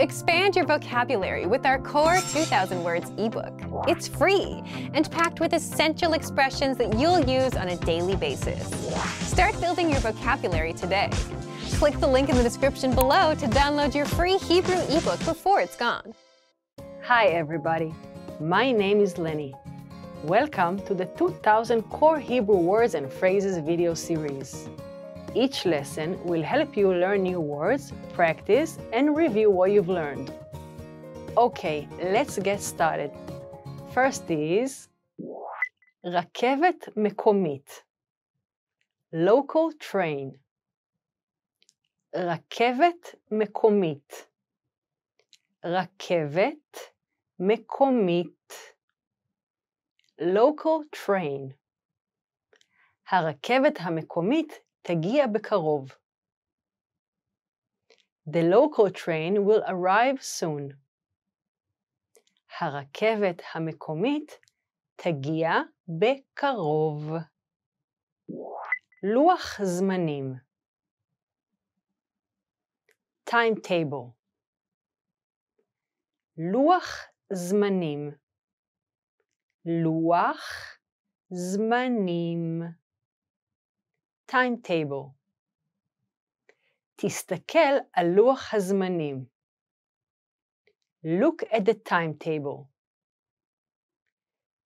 Expand your vocabulary with our Core 2000 Words ebook. It's free and packed with essential expressions that you'll use on a daily basis. Start building your vocabulary today. Click the link in the description below to download your free Hebrew ebook before it's gone. Hi, everybody. My name is Lenny. Welcome to the 2000 Core Hebrew Words and Phrases video series. Each lesson will help you learn new words, practice, and review what you've learned. Okay, let's get started. First is רכבת מקומית local train רכבת מקומית רכבת מקומית local train הרכבת המקומית תגיע בקרוב. The local train will arrive soon. הרכבת המקומית תגיע בקרוב. לוח זמנים timetable לוח זמנים לוח זמנים timetable. תסתכל על לוח הזמנים. Look at the timetable.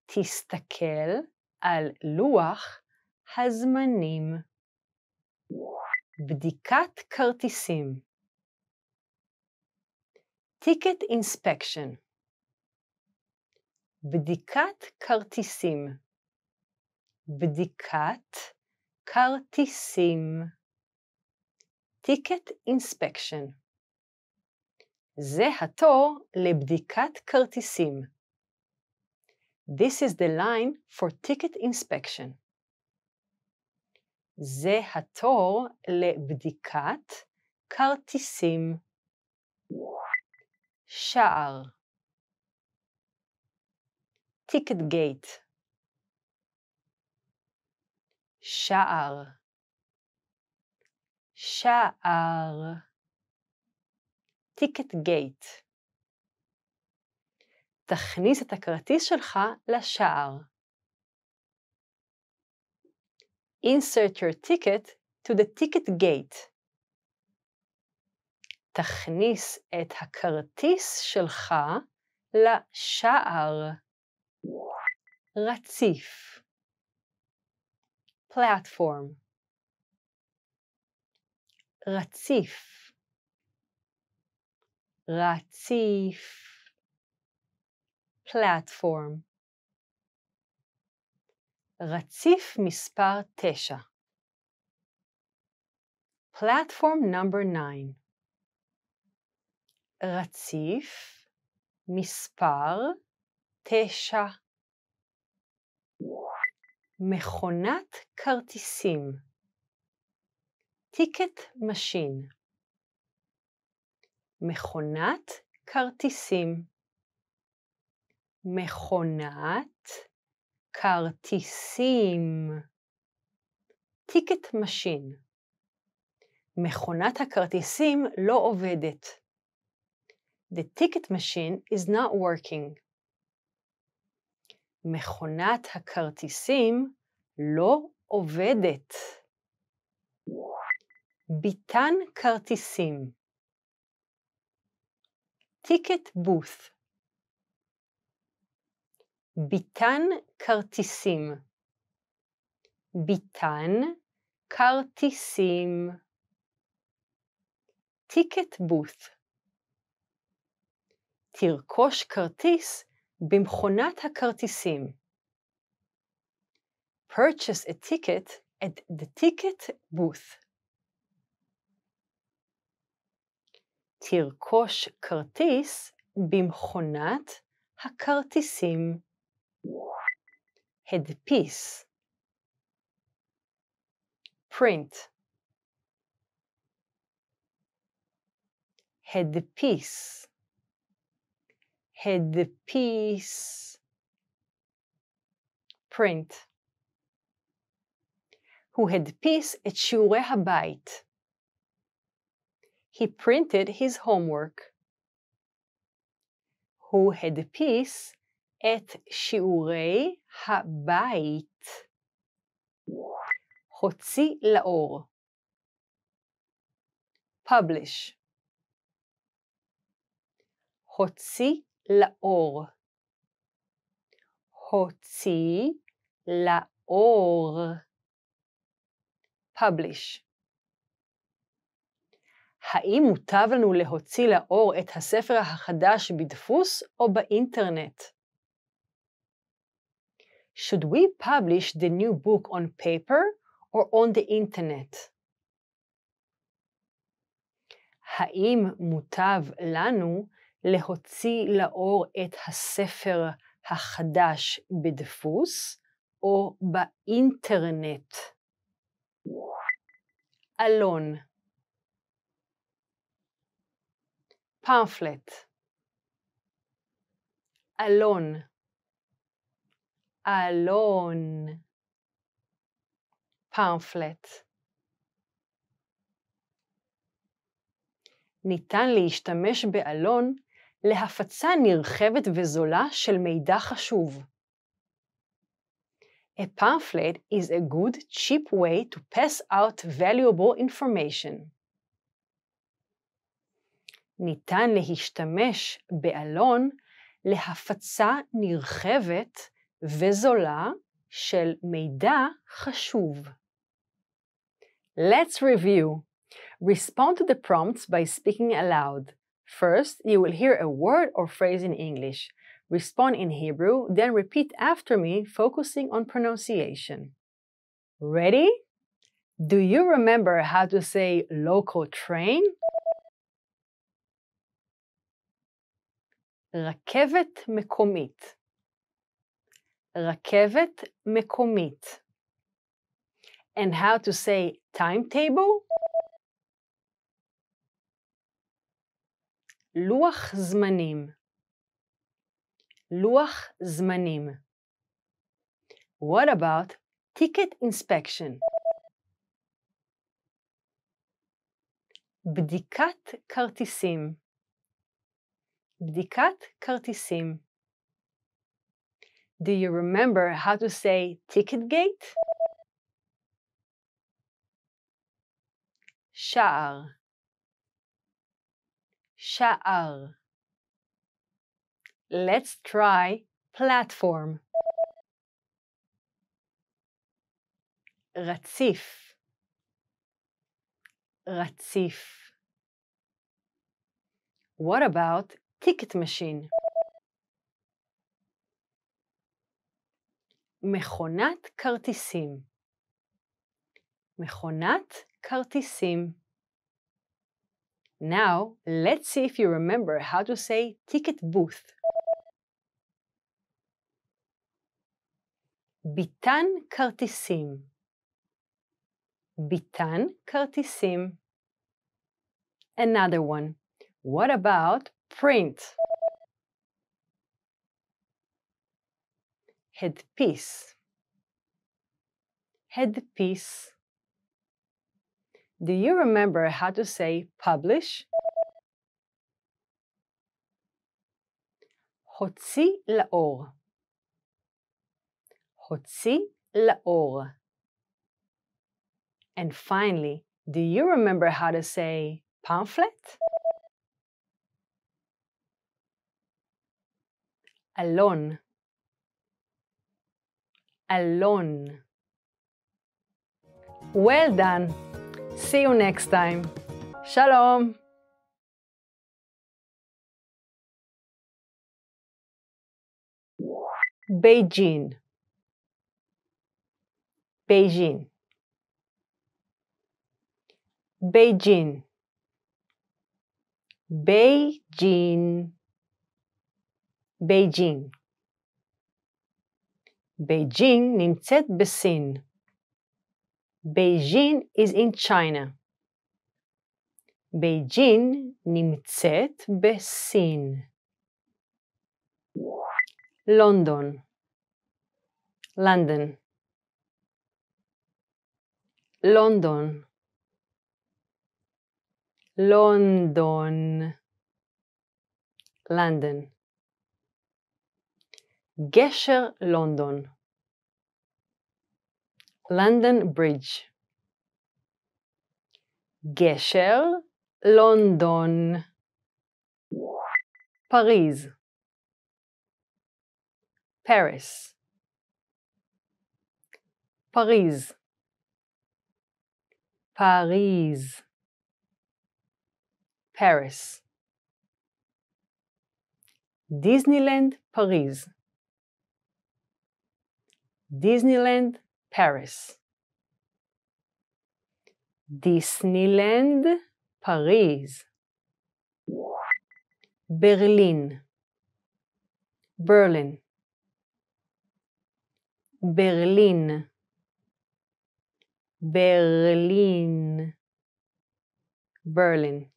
תסתכל על לוח הזמנים. בדיקת כרטיסים. Ticket inspection. בדיקת כרטיסים. בדיקת כרטיסים. כרטיסים, טיקט אינספקשן. זה התור לבדיקת כרטיסים. This is the line for ticket inspection. זה התור לבדיקת כרטיסים. שער. טיקט גייט. שער, שער, טיקט גייט. תכניס את הכרטיס שלך לשער. Insert your ticket to the ticket gate. תכניס את הכרטיס שלך לשער. רציף. platform. Ratzif. Ratzif. Platform. Ratzif mispar tesha. Platform number nine. Ratzif mispar tesha. מכונת כרטיסים, טיקט משין, מכונת כרטיסים, מכונת כרטיסים, טיקט משין. מכונת הכרטיסים לא עובדת. The ticket machine is not working. מכונת הכרטיסים לא עובדת. ביטן כרטיסים טיקט בוס ביטן כרטיסים ביטן כרטיסים טיקט בוס תרכוש כרטיס במכונת הכרטיסים. Purchase a ticket at the ticket booth. תרכוש כרטיס במכונת הכרטיסים. הדפיס. print. Headpiece head the piece, print. Who had peace at Shure HaBait. He printed his homework. Who had peace at Shure HaBait. Hotzi Laor. Publish. Hotzi לאור. הוציא לאור. publish. האם מוטב לנו להוציא לאור את הספר החדש בדפוס או באינטרנט? Should we publish the new book on paper or on the internet? האם מוטב לנו להוציא לאור את הספר החדש בדפוס או באינטרנט. אלון פאמפלט אלון אלון פאמפלט ניתן להשתמש באלון להפצה נרחבת וזולה של מידע חשוב. A pamphlet is a good, cheap way to pass out valuable information. ניתן להשתמש בעלון להפצה נרחבת וזולה של מידע חשוב. Let's review. Respond to the prompts by speaking aloud. First, you will hear a word or phrase in English, respond in Hebrew, then repeat after me, focusing on pronunciation. Ready? Do you remember how to say local train? רכבת מקומית. רכבת מקומית. And how to say timetable? לוח זמנים לוח זמנים What about ticket inspection? בדיקת כרטיסים בדיקת כרטיסים Do you remember how to say ticket gate? שער שער. Let's try platform. רציף. רציף. What about ticket machine? מכונת כרטיסים. מכונת כרטיסים. Now, let's see if you remember how to say ticket booth. Bîtan kartisim. Bîtan kartisim. Another one. What about print? Headpiece. Headpiece. Do you remember how to say publish? הוציא laor. הוציא laor. And finally, do you remember how to say pamphlet? Alone. Alone. Well done! See you next time. Shalom. Beijing. Beijing. Beijing. Beijing. Beijing. Beijing. נמצאת בסין. בייג'ין is in China. בייג'ין נמצאת בסין. לונדון, לונדון. לונדון, לונדון, לונדון. גשר לונדון. London Bridge. גשר, London. Paris. Paris. Paris. Paris. Paris. Disneyland Paris. Disneyland Paris. דיסנילנד, פריז. ברלין, ברלין. ברלין. ברלין. ברלין.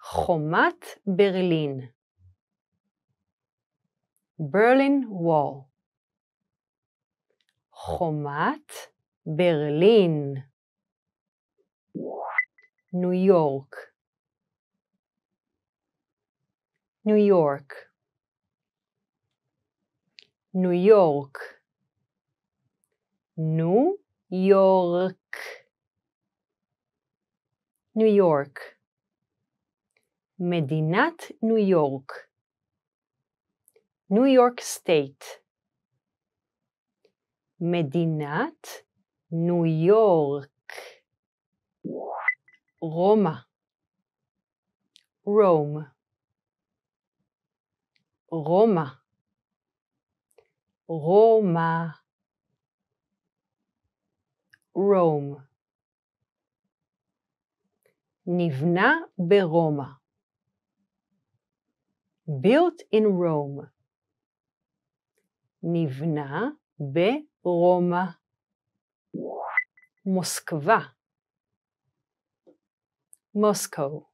חומת ברלין. ברלין וול. חומת ברלין. ניו יורק. ניו יורק. ניו יורק. ניו יורק. ניו יורק. מדינת ניו יורק. ניו יורק סטייט. מדינת ניו יורק. רומא. רום. רומא. רומא. רום. נבנה ברומא. built in Rome. נבנה ברומא. Roma, Moskva, Moscow,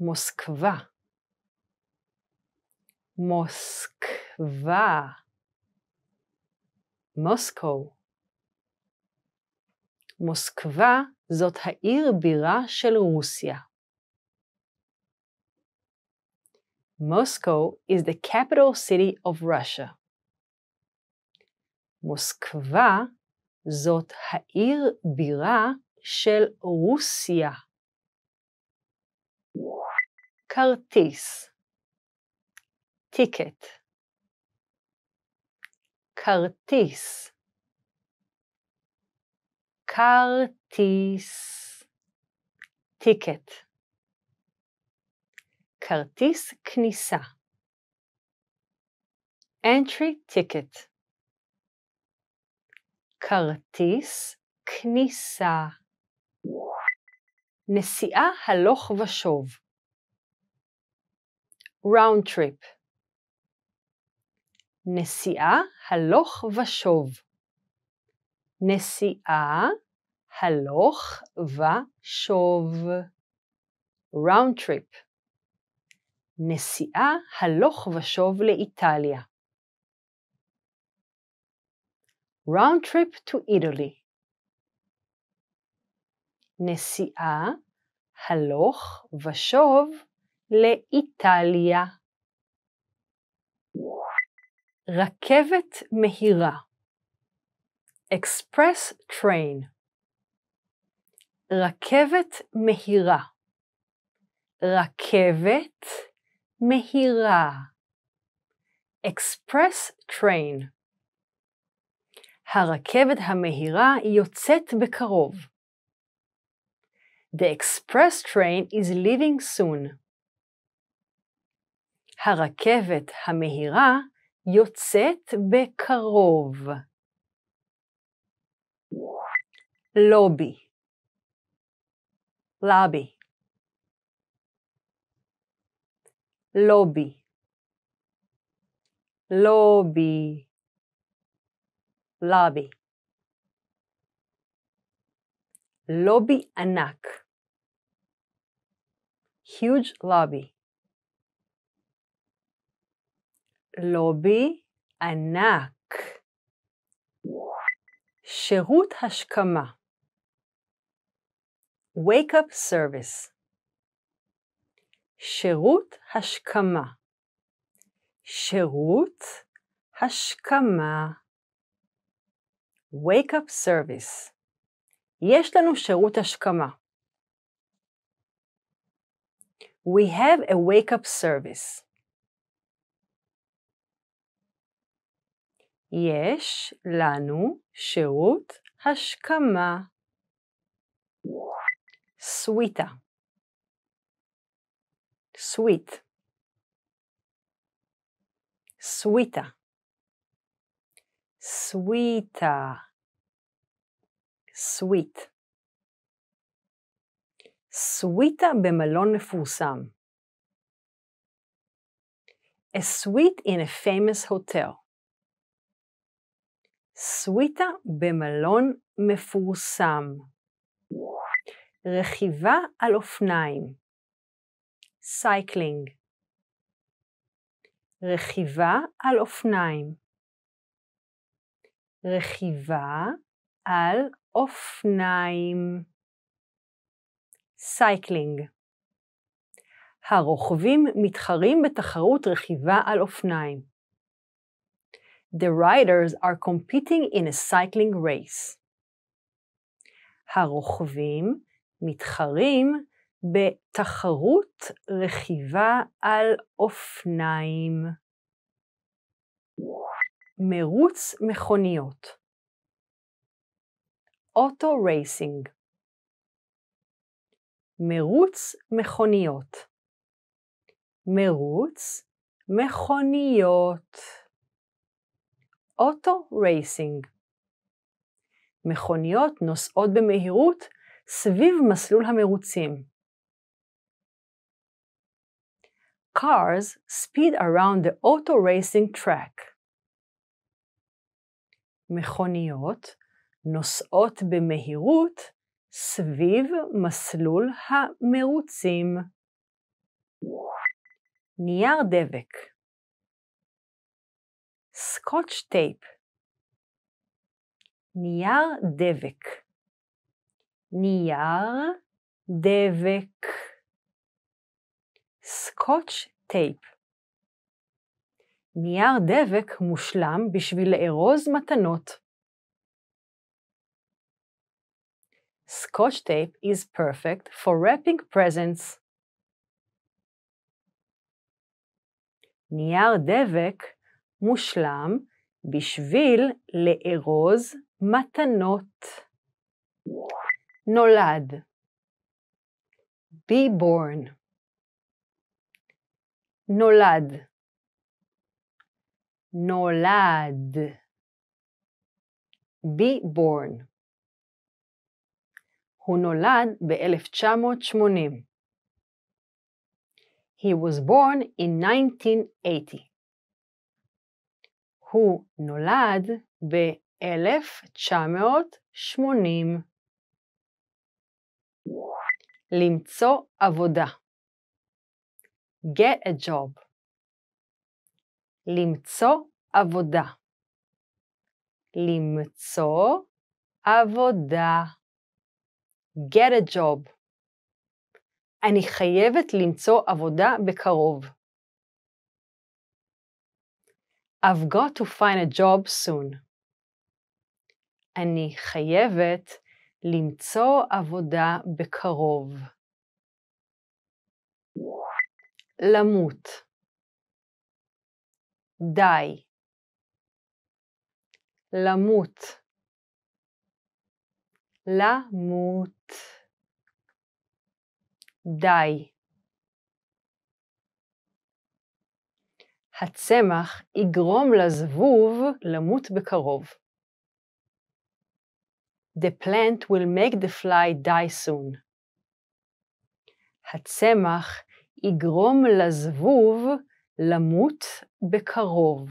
Moskva, Moskva, Moscow. מוסקבה זאת העיר בירה של רוסיה. Moscow is the capital city of Russia. מוסקבה זאת העיר בירה של רוסיה. כרטיס, טיקט, כרטיס, כרטיס, טיקט, כרטיס כניסה, entry ticket. כרטיס כניסה. נסיעה הלוך ושוב. ראונד טריפ. נסיעה הלוך ושוב. נסיעה הלוך ושוב. ראונד טריפ. נסיעה הלוך ושוב לאיטליה. round trip to Italy. נסיעה, הלוך ושוב לאיטליה. רכבת מהירה Express train רכבת מהירה רכבת מהירה Express train הרכבת המהירה יוצאת בקרוב. The express train is leaving soon. הרכבת המהירה יוצאת בקרוב. לובי לובי לובי לובי lobby. Lobby anak. Huge lobby. Lobby anak. Shirut hashkama. Wake up service. Shirut hashkama. Shirut hashkama wake-up service. יש לנו שירות השכמה. We have a wake-up service. יש לנו שירות השכמה. סוויטה. סוויט. סוויטה. sweeter, sweet. סוויטה במלון מפורסם. A suite in a famous hotel. סוויטה במלון מפורסם. רכיבה על אופניים. סייקלינג. רכיבה על אופניים. רכיבה על אופניים. סייקלינג הרוכבים מתחרים בתחרות רכיבה על אופניים. The riders are competing in a cycling race. הרוכבים מתחרים בתחרות רכיבה על אופניים. מרוץ מכוניות. אוטו רייסינג. מרוץ מכוניות. מרוץ מכוניות. אוטו רייסינג. מכוניות נוסעות במהירות סביב מסלול המרוצים. Cars speed around the auto racing track. מכוניות נוסעות במהירות סביב מסלול המרוצים. נייר דבק סקוטש טייפ נייר דבק נייר דבק סקוטש טייפ נייר דבק מושלם בשביל לארוז מתנות. Scotch tape is perfect for wrapping presents. נייר דבק מושלם בשביל לארוז מתנות. נולד be born נולד Nolad. Be born. הוא נולד ב-1980. He was born in 1980. הוא נולד ב-1980. למצוא עבודה. Get a job. למצוא עבודה. למצוא עבודה. Get a job. אני חייבת למצוא עבודה בקרוב. I've got to find a job soon. אני חייבת למצוא עבודה בקרוב. למות. די. למות. למות. די. הצמח יגרום לזבוב למות בקרוב. The plant will make the fly die soon. הצמח יגרום לזבוב למות בקרוב.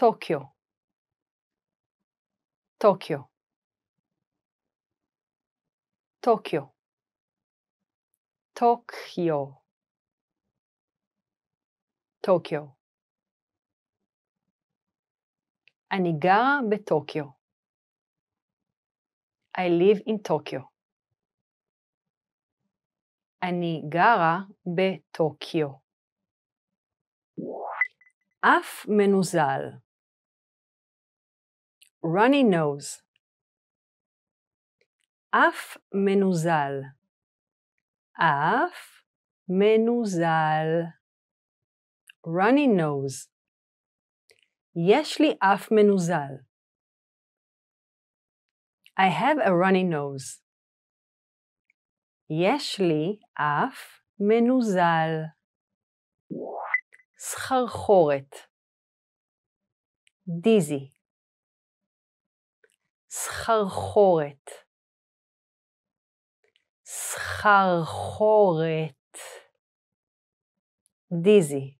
טוקיו. טוקיו. טוקיו. טוקיו. טוקיו. אני גרה בטוקיו. I live in Tokyo. אני גרה בטוקיו. אף מנוזל. runny nose. אף מנוזל. אף מנוזל. runny nose. יש לי אף מנוזל. I have a runny nose. יש לי אף מנוזל. סחרחורת. דיזי. סחרחורת. סחרחורת. דיזי.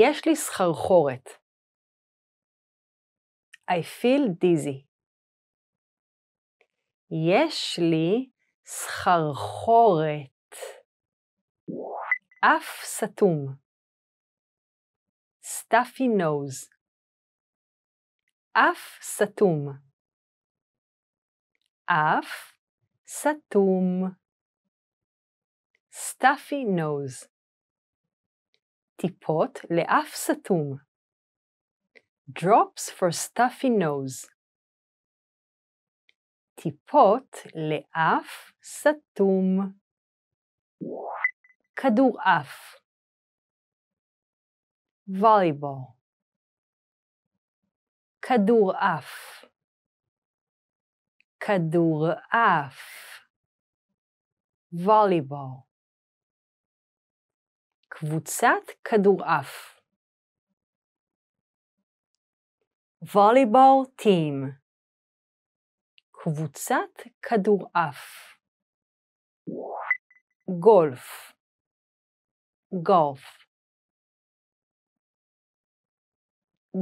יש לי סחרחורת. I feel dizzy. יש לי סחרחורת, אף סתום, stuffy nose, אף סתום, אף סתום, stuffy nose, טיפות לאף סתום, drops for stuffy nose, טיפות לאף סתום, כדור אף. volleyball, כדור אף. כדור אף. volleyball, קבוצת כדור אף. volleyball טים. קבוצת כדור אף. גולף, גולף,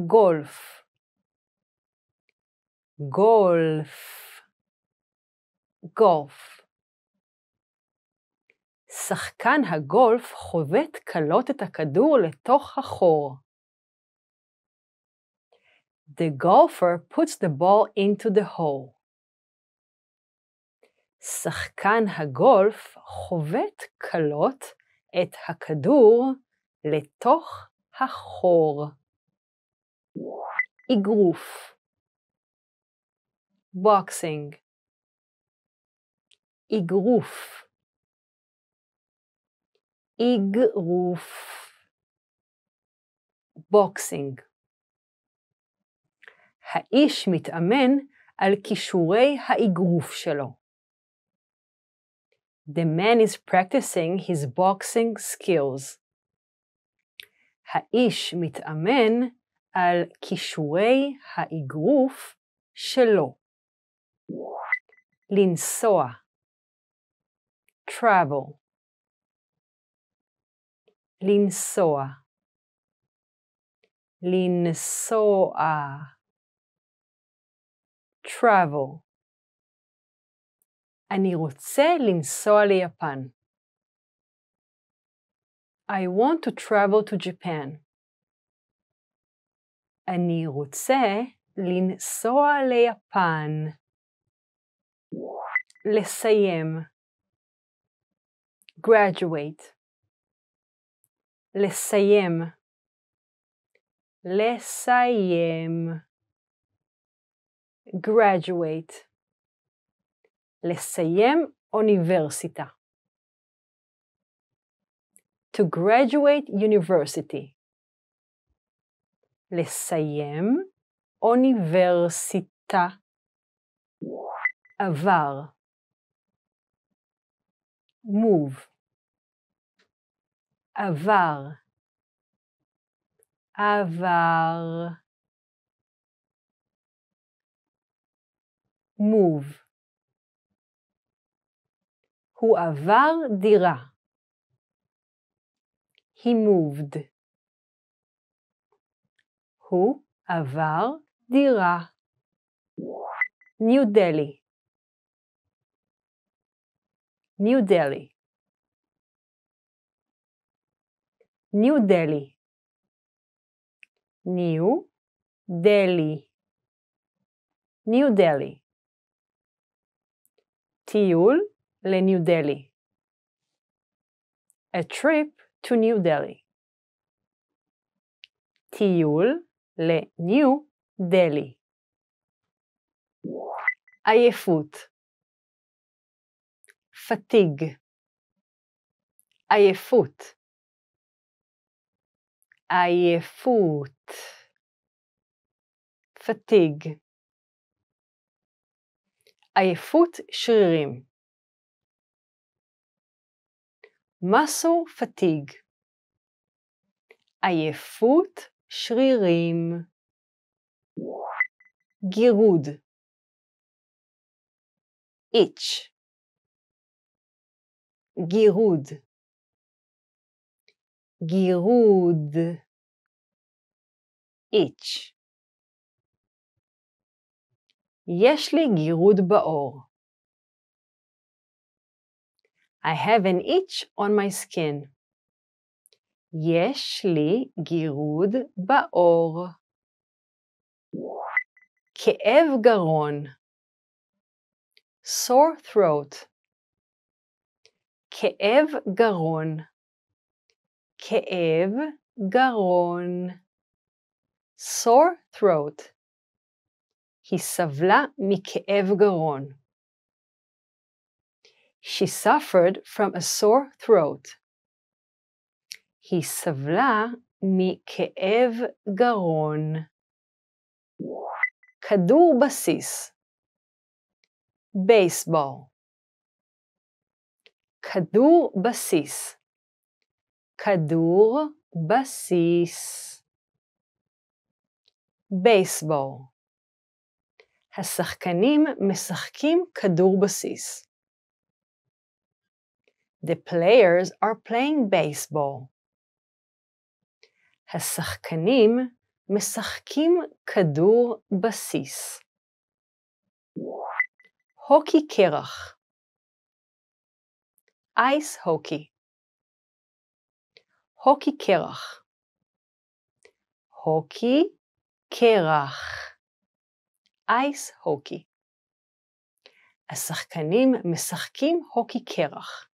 גולף, גולף, גולף. שחקן הגולף חובט כלות את הכדור לתוך החור. The golfer puts the ball into the hole. שחקן הגולף חובט כלות את הכדור לתוך החור. אגרוף בוקסינג אגרוף אגרוף בוקסינג האיש מתאמן על כישורי האגרוף שלו. The man is practicing his boxing skills. Ha'ish mit amen al kishurei ha'igruf shelo. Linsoa. Travel. Linsoa. Linsoa. Travel. אני רוצה לנסוע ליפן. I want to travel to Japan. אני רוצה לנסוע ליפן. לסיים. graduate. לסיים. לסיים. graduate. לסיים אוניברסיטה. To graduate university. לסיים אוניברסיטה. עבר. move. עבר. עבר. move. הוא עבר דירה. He moved. הוא עבר דירה. ניו דלהי. ניו דלהי. ניו דלהי. ניו דלהי. ניו דלהי. טיול לניו דלי. A trip to New Delhi. טיול לניו דלי. עייפות. פתיג. עייפות. עייפות. פתיג. עייפות שרירים. מסו פתיג. עייפות שרירים, גירוד, איץ' גירוד, גירוד, איץ'. יש לי גירוד בעור. I have an itch on my skin. יש לי גירוד בעור. כאב גרון. sore throat. כאב גרון. כאב גרון. sore throat. היא סבלה מכאב גרון. She suffered from a sore throat. היא סבלה מכאב גרון. כדור בסיס. בייסבול. כדור בסיס. כדור בסיס. בייסבול. השחקנים משחקים כדור בסיס. The players are playing baseball. השחקנים משחקים כדור בסיס. הוקי קרח אייס הוקי הוקי קרח הוקי קרח אייס הוקי השחקנים משחקים הוקי קרח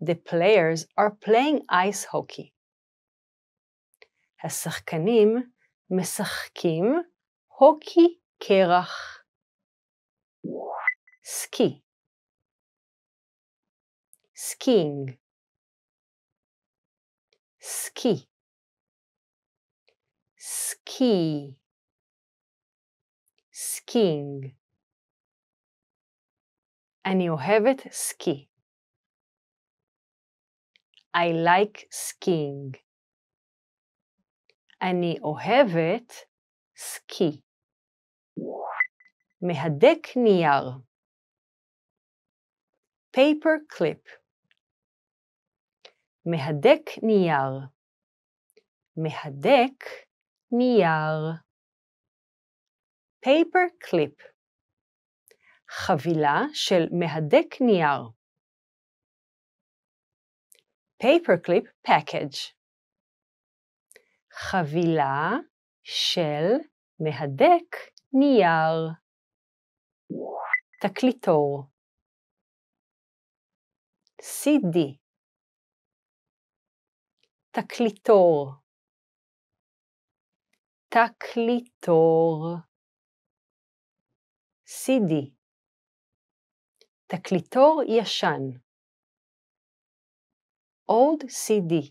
the players are playing ice hockey. השחקנים משחקים הוקי קרח. סקי. סקינג. סקי. סקי. סקינג. אני אוהבת סקי. I like skiing. אני אוהבת סקי. מהדק נייר. paper clip. מהדק נייר. מהדק נייר. paper clip. חבילה של מהדק נייר. paperclip package. חבילה של מהדק נייר. תקליטור. CD. תקליטור. תקליטור. CD. תקליטור ישן. CD.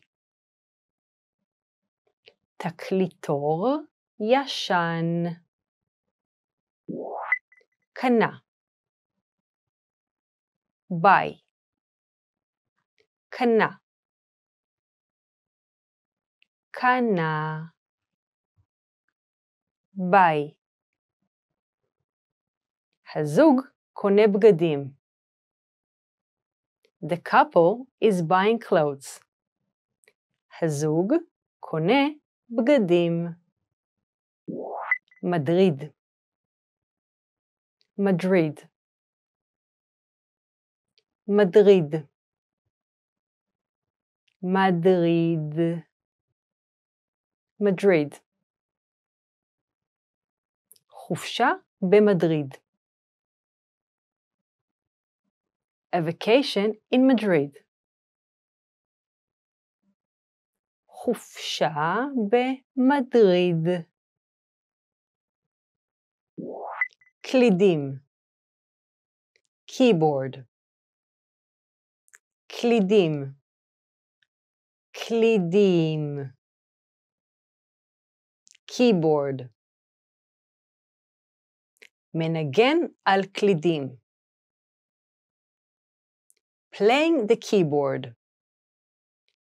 תקליטור ישן. קנה. ביי. קנה. קנה. ביי. הזוג קונה בגדים. The couple is buying clothes. הזוג קונה בגדים. מדריד מדריד מדריד מדריד מדריד חופשה במדריד a vacation in Madrid. חופשה במדריד. קלידים keyboard קלידים קלידים keyboard מנגן על קלידים playing the keyboard,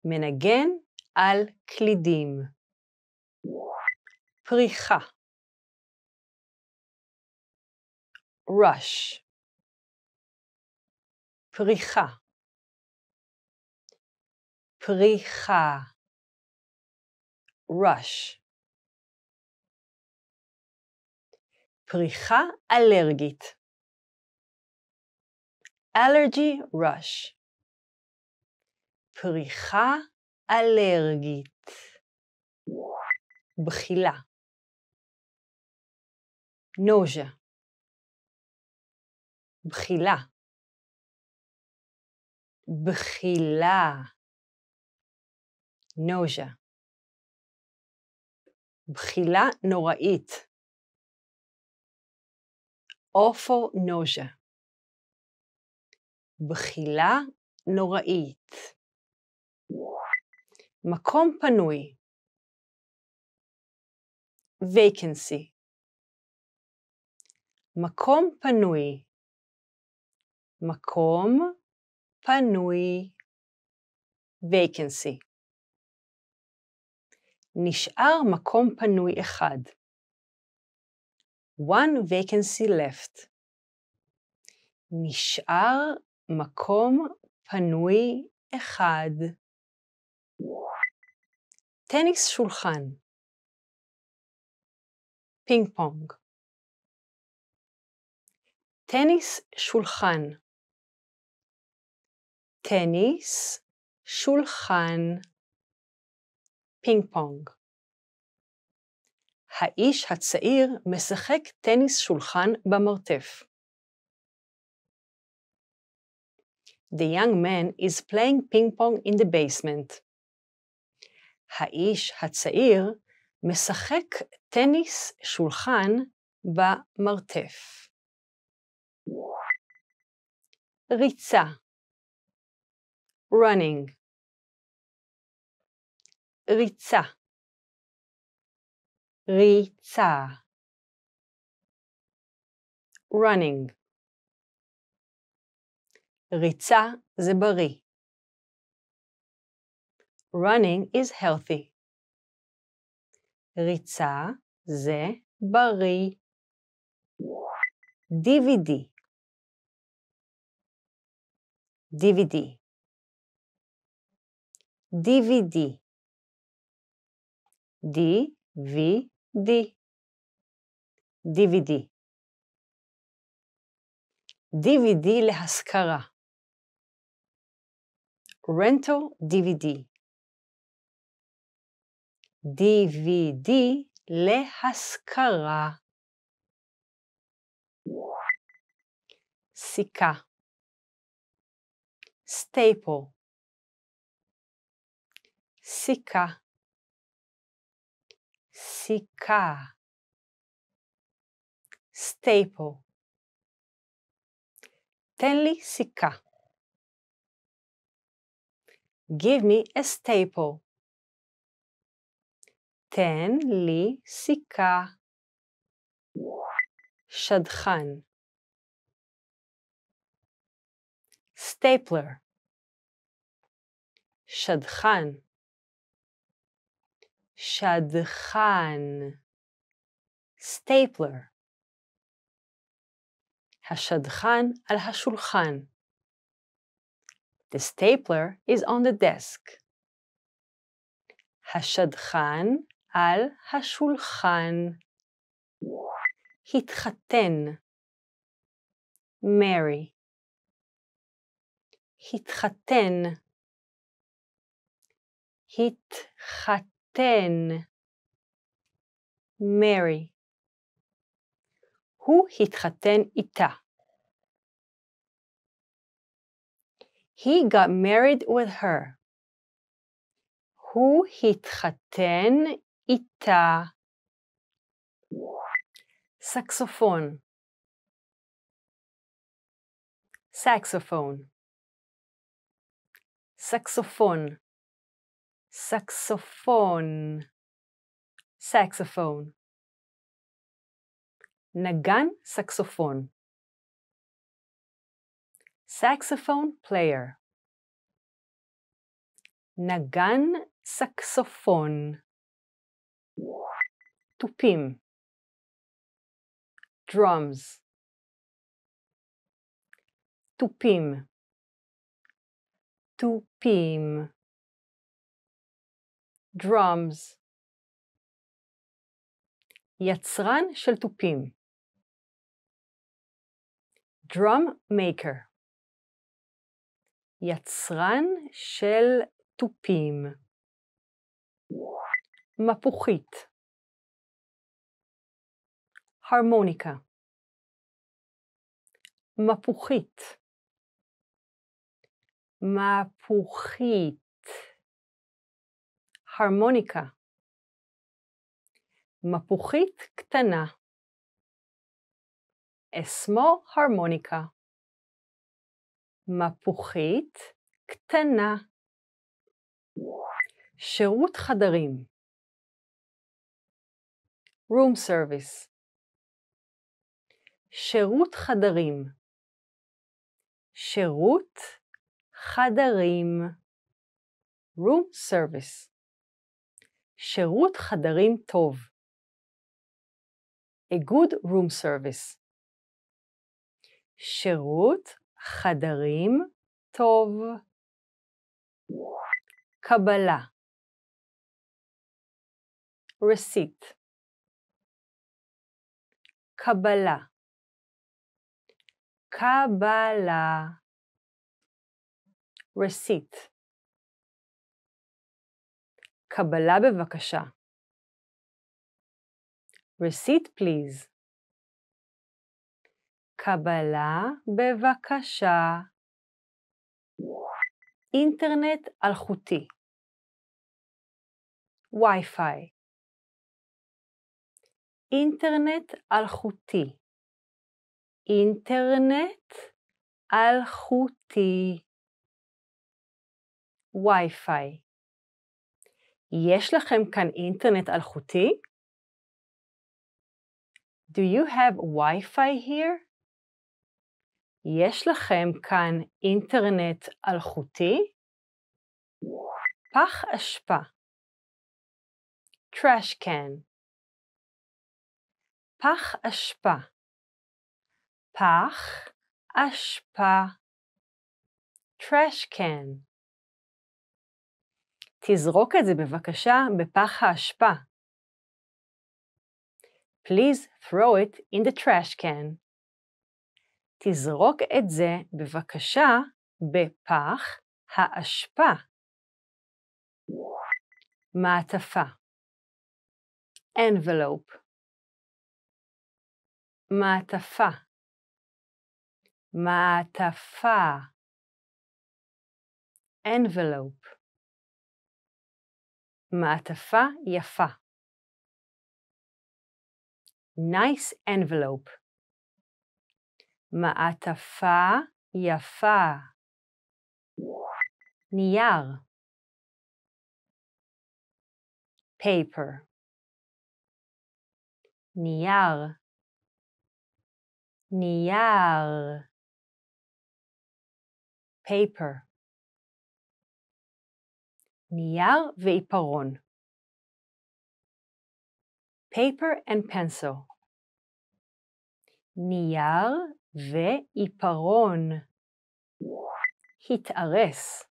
מנגן על קלידים, פריחה, rush, פריחה, פריחה, rush. פריחה אלרגית allergy rush. פריחה אלרגית. בחילה. נוז'ה. בחילה. בחילה. נוז'ה. בחילה נוראית. אופו נוז'ה. בחילה נוראית. מקום פנוי. vacancy. מקום פנוי. מקום פנוי. vacancy. נשאר מקום פנוי אחד. One vacancy left. נשאר מקום פנוי אחד. טניס שולחן. פינג פונג. טניס שולחן. טניס שולחן. פינג פונג. האיש הצעיר משחק טניס שולחן במרתף. The young man is playing ping pong in the basement. האיש הצעיר משחק טניס שולחן במרתף. ריצה running ריצה ריצה running ריצה זה בריא. running is healthy. ריצה זה בריא. DVD DVD DVD DVD DVD DVD להשכרה rental DVD. DVD להשכרה. סיכה. staple. סיכה. סיכה. staple. תן לי סיכה. Give me a staple. תן לי סיכה. שדכן. stapler. שדכן. שדכן. stapler. השדכן על השולחן. The stapler is on the desk. השדכן על השולחן. התחתן. Mary. התחתן. התחתן. Mary. הוא התחתן איתה. He got married with her. הוא התחתן איתה. saxophone, saxophone saxophone saxophone saxophone nagan saxophone saxophone player. נגן סקסופון. תופים. drums. תופים. תופים. drums. יצרן של תופים. drum maker. יצרן של תופים. מפוחית. הרמוניקה. מפוחית. מפוחית. הרמוניקה. מפוחית קטנה. אסמו הרמוניקה. מפוחית קטנה. שירות חדרים room service שירות חדרים שירות חדרים room service שירות חדרים טוב a good room service שירות חדרים, טוב, קבלה, רסיט, קבלה, קבלה, רסיט, קבלה בבקשה, receipt please, קבלה, בבקשה. אינטרנט אלחוטי. Wi-Fi. אינטרנט אלחוטי. אינטרנט אלחוטי. Wi-Fi. יש לכם כאן אינטרנט אלחוטי? Do you have Wi-Fi here? יש לכם כאן אינטרנט אלחוטי? פח אשפה trash can פח אשפה פח אשפה trash can תזרוק את זה בבקשה בפח האשפה. Please throw it in the trash can. תזרוק את זה בבקשה בפח האשפה. מעטפה envelope מעטפה מעטפה envelope מעטפה יפה nice envelope מעטפה יפה. נייר. paper. נייר. נייר. paper. נייר ועיפרון. paper and pencil. נייר ועיפרון. התארס.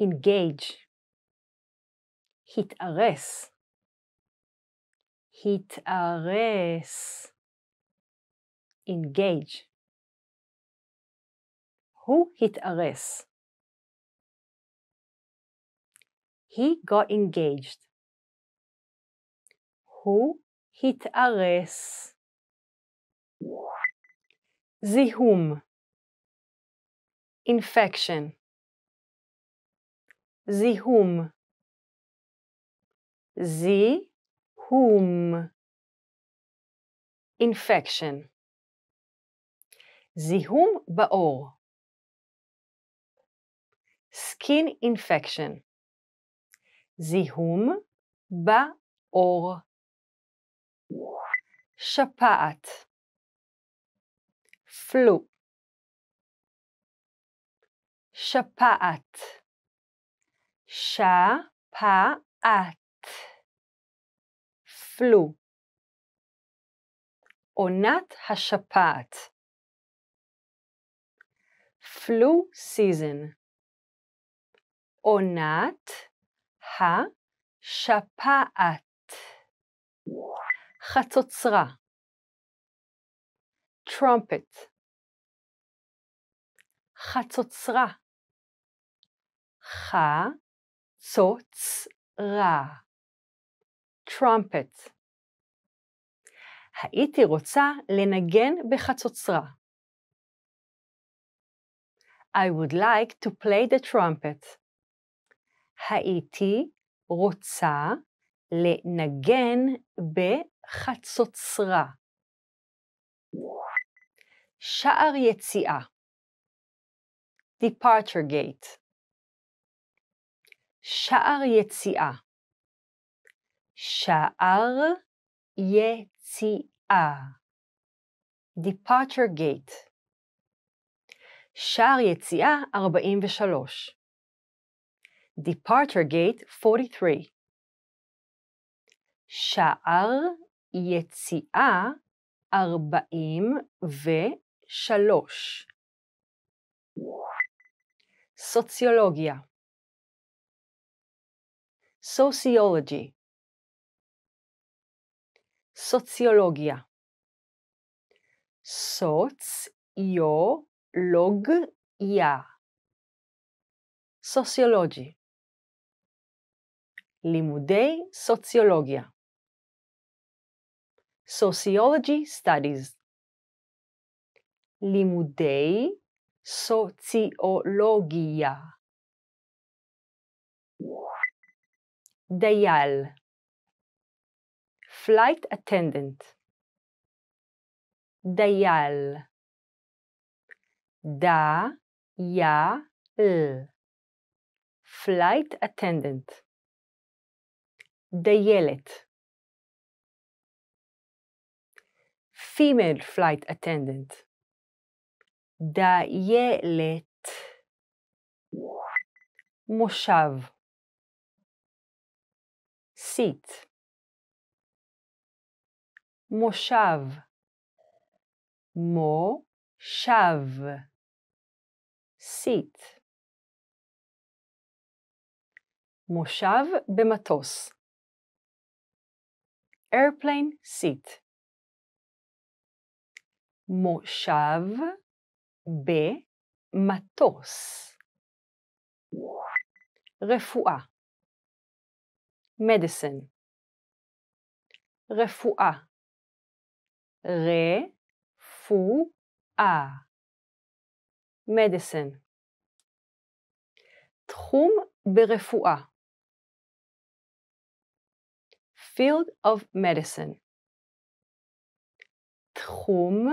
engage. התארס. התארס. engage. הוא התארס. He got engaged. הוא התארס. זיהום infection זיהום זיהום infection זיהום באור skin infection זיהום בעור שפעת flu. Shapaat. Shapaat. Flu. Onat hashapat. Flu season. Onat ha shapat. Chatzotzra. Trumpet. חצוצרה. חצוצרה. trumpet. הייתי רוצה לנגן בחצוצרה. I would like to play the trumpet. הייתי רוצה לנגן בחצוצרה. שער יציאה Departure Gate שער יציאה שער יציאה Departure Gate שער יציאה 43 Departure Gate 43 שער יציאה 43 Sociologia. sociology, socjologia, socjologia, sociology, Limudei sociologia. sociology studies, Limudei sociologia. Dayal. Flight attendant. Dayal. Da, ya, Flight attendant. Dayelet. Female flight attendant. דיילת, מושב, סיט, מושב, מושב, סיט. מושב במטוס. airplane seat. מושב במטוס. רפואה, medicine. רפואה, רפואה, medicine. תחום ברפואה. field of medicine. תחום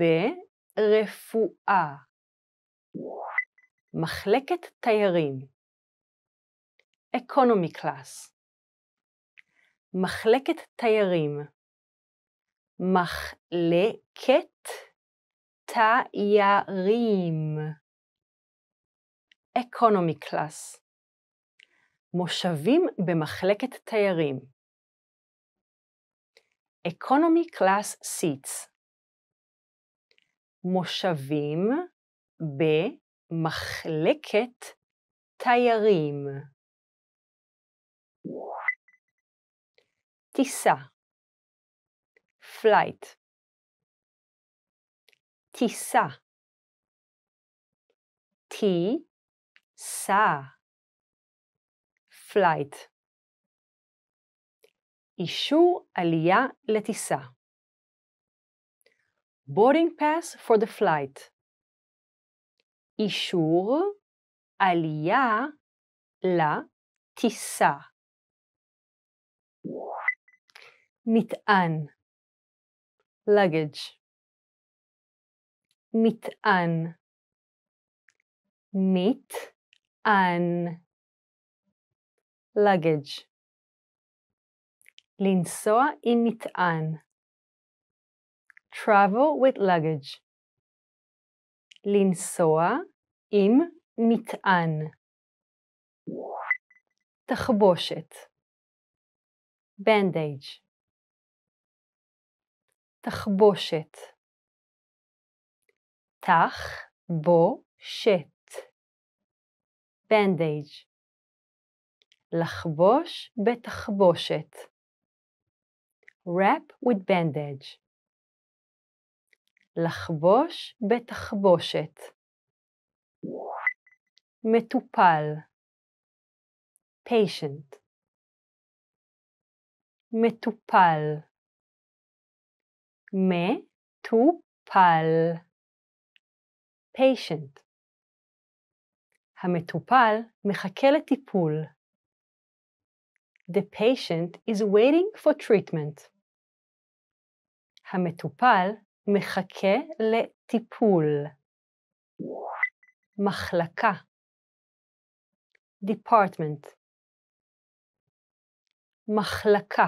ב... רפואה, מחלקת תיירים, אקונומי קלאס, מחלקת תיירים, מחלקת תיירים, אקונומי קלאס, מושבים במחלקת תיירים, אקונומי קלאס סיטס, מושבים במחלקת תיירים. טיסה, פלייט, טיסה, טיסה, פלייט. אישור עלייה לטיסה. boarding pass for the flight. Ishur Aliya La Tissa. Mit'an Luggage. Mit'an Mit'an Luggage. linsa in Mit'an. travel with luggage. לנסוע עם מטען. תחבושת. bandage. תחבושת. תחבושת. bandage. לחבוש בתחבושת. wrap with bandage. לחבוש בתחבושת. מטופל patient מטופל מטופל patient המטופל מחכה לטיפול. The patient is waiting for treatment. המטופל מחכה לטיפול. מחלקה. Department. מחלקה.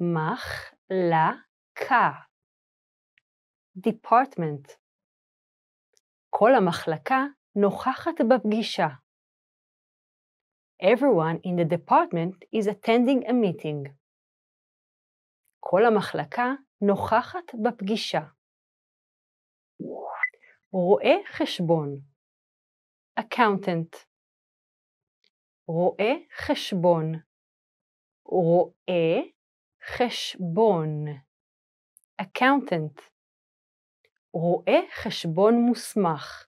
מחלקה. Department. כל המחלקה נוכחת בפגישה. Everyone in the department is attending a meeting. כל המחלקה נוכחת בפגישה. רואה חשבון, אקאונטנט. רואה חשבון, רואה חשבון, אקאונטנט. רואה חשבון מוסמך,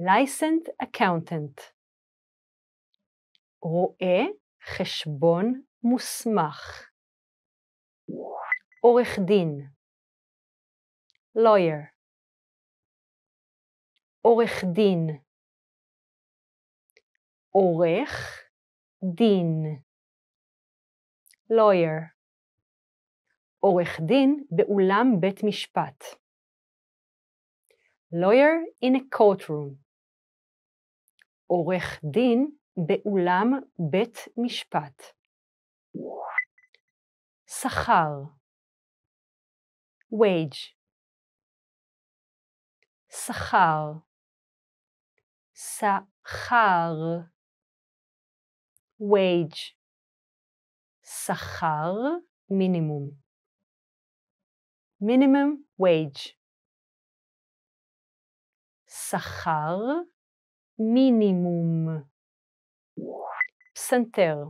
licensed accountant. רואה חשבון מוסמך. עורך דין, lawyer, עורך דין, עורך דין, lawyer, עורך דין באולם בית משפט, lawyer in a courtroom, עורך דין באולם בית משפט. שכר wage. Sachar. Sachar. Wage. Sachar. Minimum. Minimum wage. Sachar. Minimum. Center.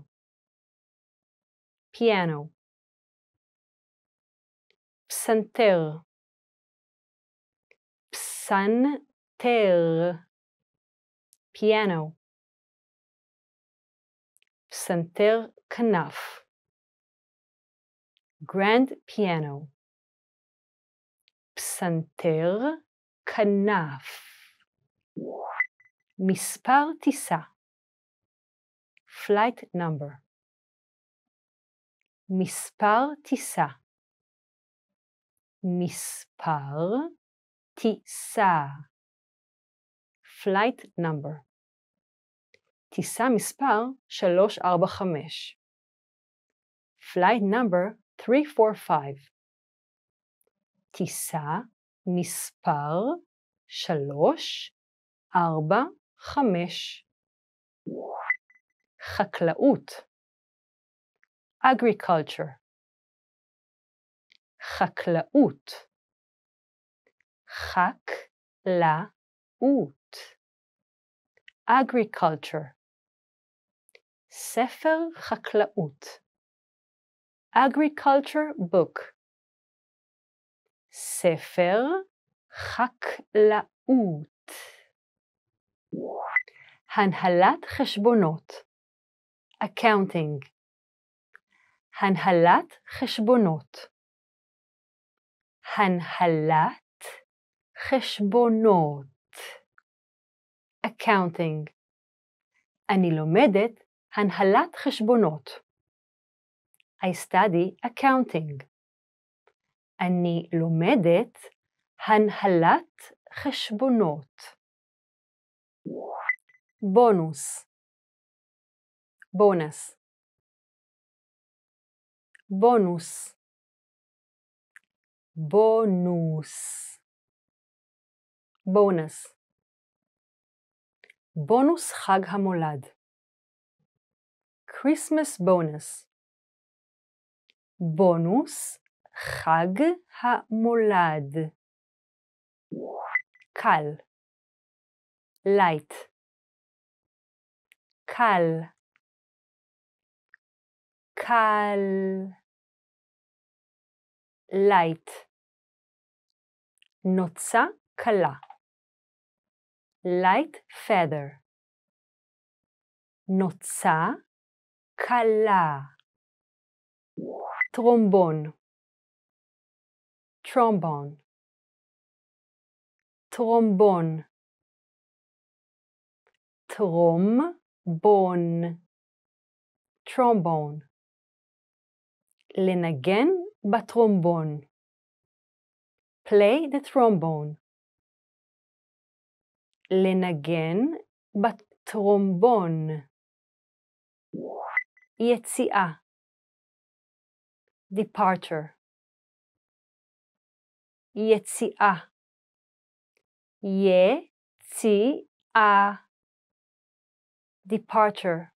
Piano. Psanter. Psanter. Piano. Psanter Kanaf. Grand piano. Psanter Kanaf. מספר טיסה. Flight number. Mispartisa. מספר טיסה. Flight number. טיסה מספר 345. Flight number 345. טיסה מספר 345. חקלאות. Agriculture. חקלאות. חקלאות. agriculture. ספר חקלאות. agriculture book. ספר חקלאות. הנהלת חשבונות. accounting. הנהלת חשבונות. הנהלת חשבונות. accounting. אני לומדת הנהלת חשבונות. I study accounting. אני לומדת הנהלת חשבונות. בונוס. בונוס. בונוס. בונוס. בונוס. בונוס חג המולד. Christmas bonus. בונוס חג המולד. קל. לייט. קל. קל. light. Notsa kala. Light feather. Notsa kala. Trombone. Trombone. Trombone. Trombone. Trombone. לנגן batrombone. Play the trombone. Len Lenagen batrombone. Yetzia. Departure. Yetzia. Ye -ti -a. Departure.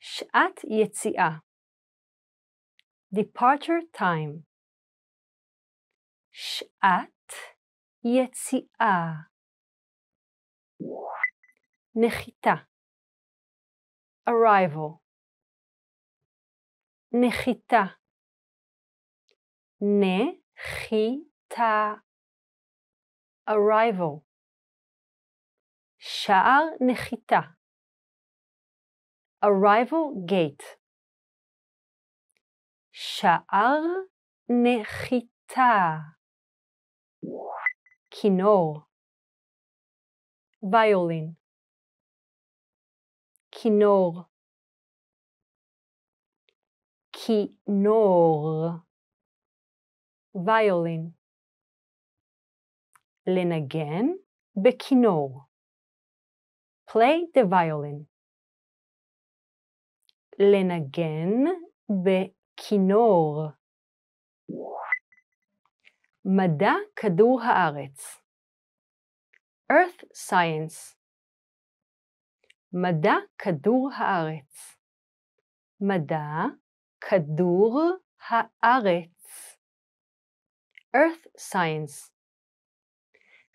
Sh'at yetzia departure time. Sh'at yetzia. Nechita. Arrival. Nechita. Nechita. Arrival. Sha'ar nechita. Arrival gate. שער נחיתה. כינור. ויולין. כינור. כינור. ויולין. לנגן בכינור. Play the violin. לנגן ב... כינור. מדע כדור הארץ. Earth Science. מדע כדור הארץ. מדע כדור הארץ. Earth Science.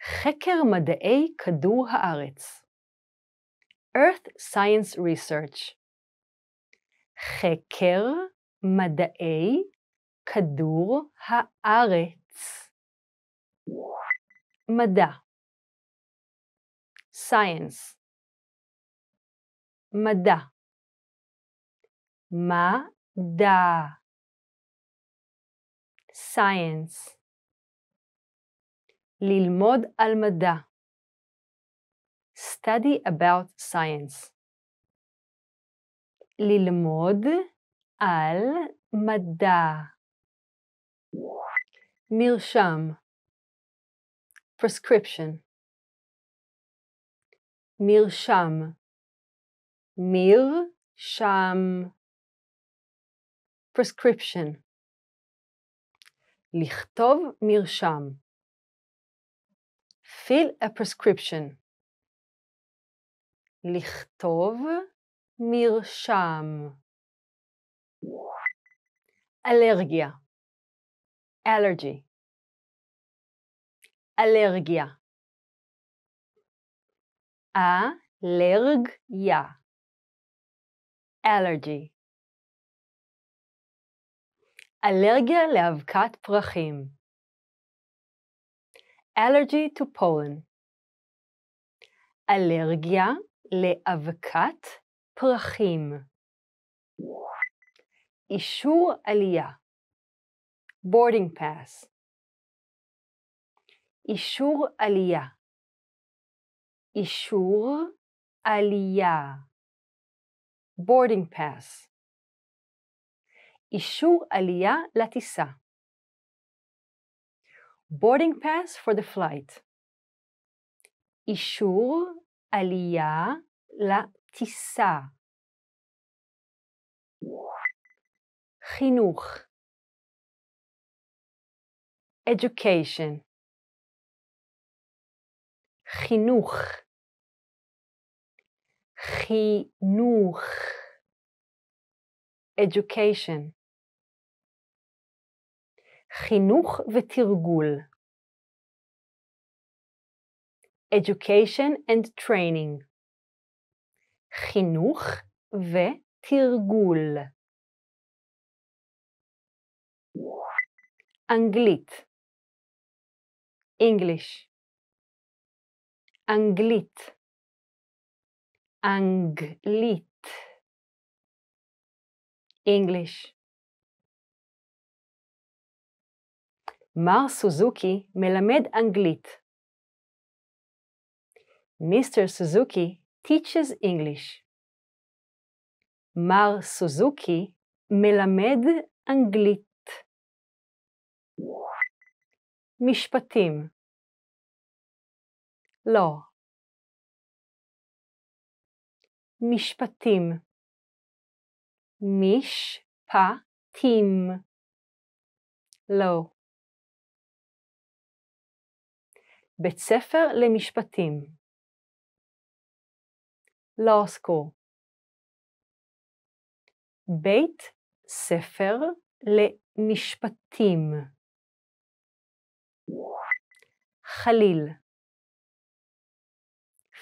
חקר מדעי כדור הארץ. Earth Science Research. חקר מדעי כדור הארץ. מדע science מדע מדע science ללמוד על מדע study about science ללמוד al mada milsham prescription milsham mil sham prescription lichtov milsham fill a prescription לכתוב מרשם אלרגיה, אלרגי, אלרגיה, אלרגיה, אלרגי. אלרגיה לאבקת פרחים. אלרגי to pollen. אלרגיה לאבקת פרחים. אישור עלייה, boarding pass, אישור עלייה, אישור עלייה, boarding pass, אישור עלייה לטיסה, boarding pass for the flight, אישור עלייה לטיסה. Chinuch. Education. Chinuch. Chinuch. Education. חינוך ותרגול. Education and Training. חינוך ותרגול. אנגלית, English, אנגלית, אנגלית, English. מר סוזוקי מלמד אנגלית. מיסטר סוזוקי teaches English. מר סוזוקי מלמד אנגלית. משפטים לא משפטים משפטים לא בית ספר למשפטים law school. בית ספר למשפטים חליל,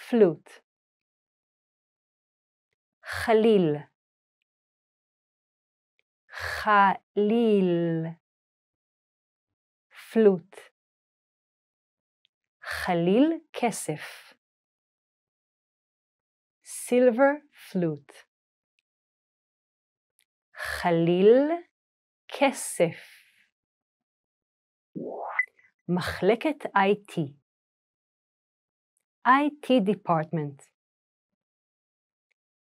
פלוט, חליל, חליל, פלוט, חליל כסף, silver פלוט, חליל כסף. מחלקת IT IT Department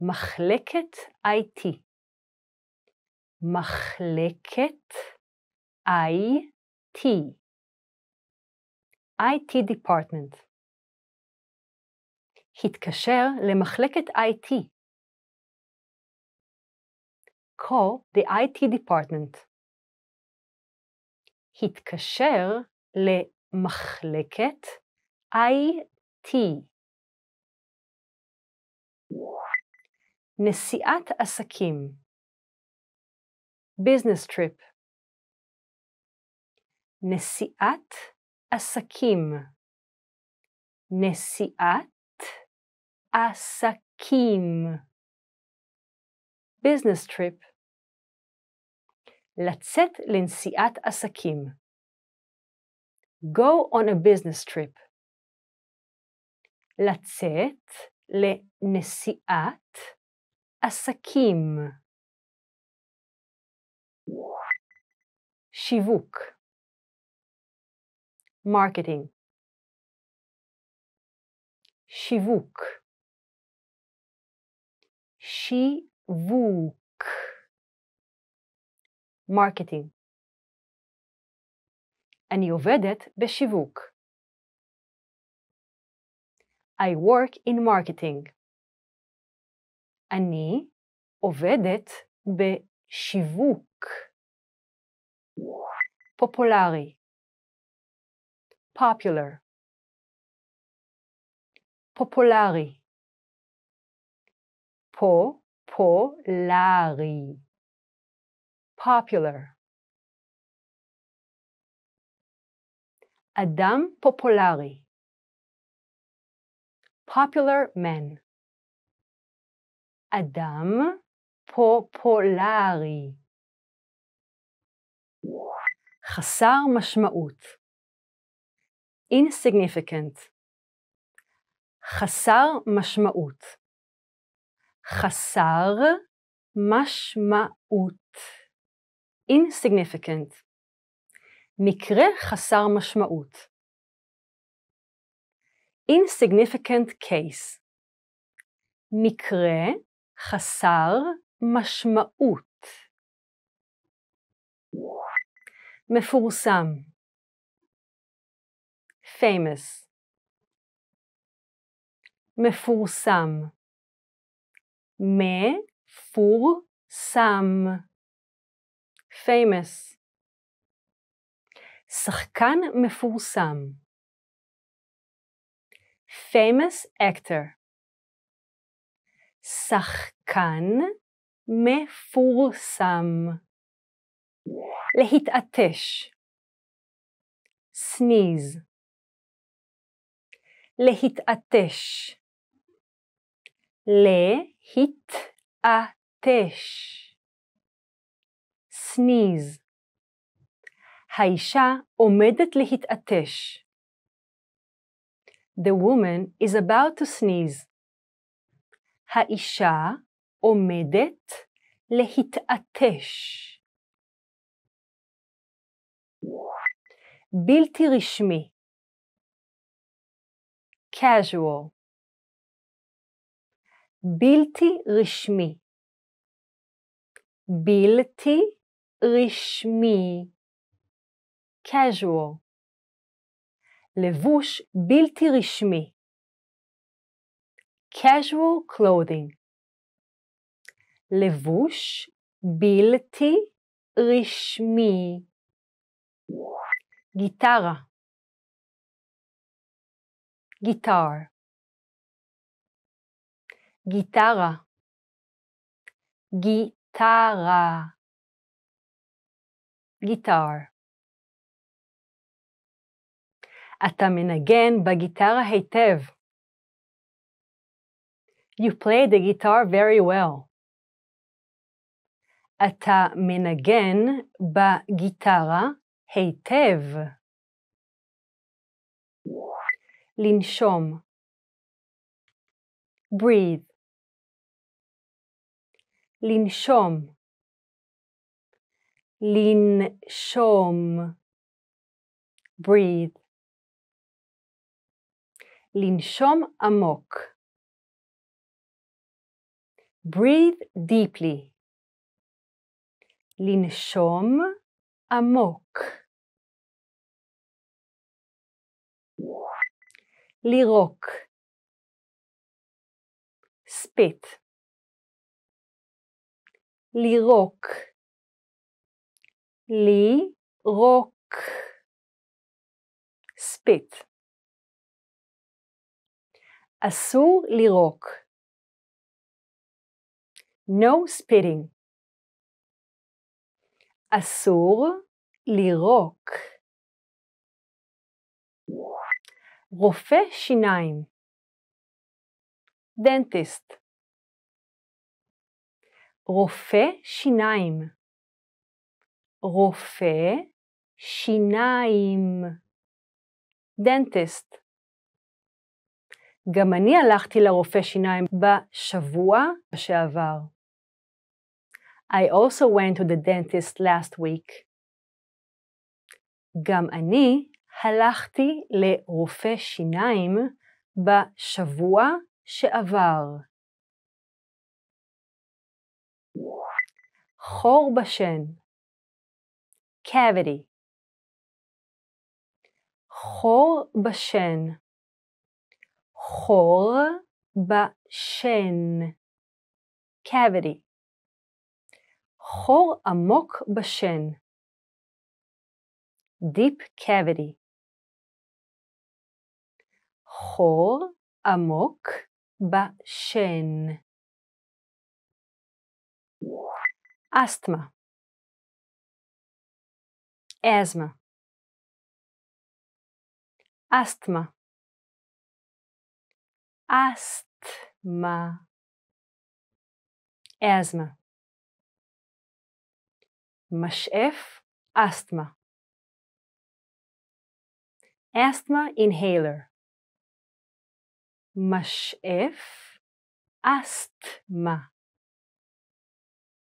מחלקת IT מחלקת IT IT Department התקשר למחלקת IT Call the IT Department התקשר למחלקת IT. נסיעת עסקים Business Trip נסיעת עסקים נסיעת עסקים Business Trip לצאת לנסיעת עסקים go on a business trip. לצאת לנסיעת עסקים. שיווק. marketing. שיווק. שיווק. marketing. אני עובדת בשיווק. I work in marketing. אני עובדת בשיווק. פופולרי. popular. פופולרי. פופולרי. popular. אדם פופולרי. Popular man. אדם פופולרי. חסר משמעות. Insignificant. חסר משמעות. חסר משמעות. Insignificant. מקרה חסר משמעות. Insignificant case מקרה חסר משמעות. מפורסם famous מפורסם מפורסם famous שחקן מפורסם. famous actor. שחקן מפורסם. להתעטש. sneeze. להתעטש. להתעטש. sneeze. האישה עומדת להתעטש. The woman is about to sneeze. האישה עומדת להתעטש. בלתי רשמי. casual. בלתי רשמי. בלתי רשמי casual, לבוש בלתי רשמי, casual clothing, לבוש בלתי רשמי, גיטרה, גיטר, גיטרה, גיטרה, גיטר. אתה מנגן בגיטרה היטב. You play the guitar very well. אתה מנגן בגיטרה היטב. לנשום. breathe. לנשום. לנשום. breathe. לנשום עמוק. breathe deeply. לנשום עמוק. לירוק. spit. לירוק. לירוק. spit. אסור לירוק. No spitting. אסור לירוק. רופא שיניים. דנטיסט. רופא שיניים. רופא שיניים. דנטיסט. גם אני הלכתי לרופא שיניים בשבוע שעבר. I also went to the dentist last week. גם אני הלכתי לרופא שיניים בשבוע שעבר. חור בשן cavity חור בשן חור בשן, cavity. חור עמוק בשן, deep cavity. חור עמוק בשן. אסתמה. asthma asthma Astma. Asthma. Mashef astma. Asthma inhaler. Mashef astma.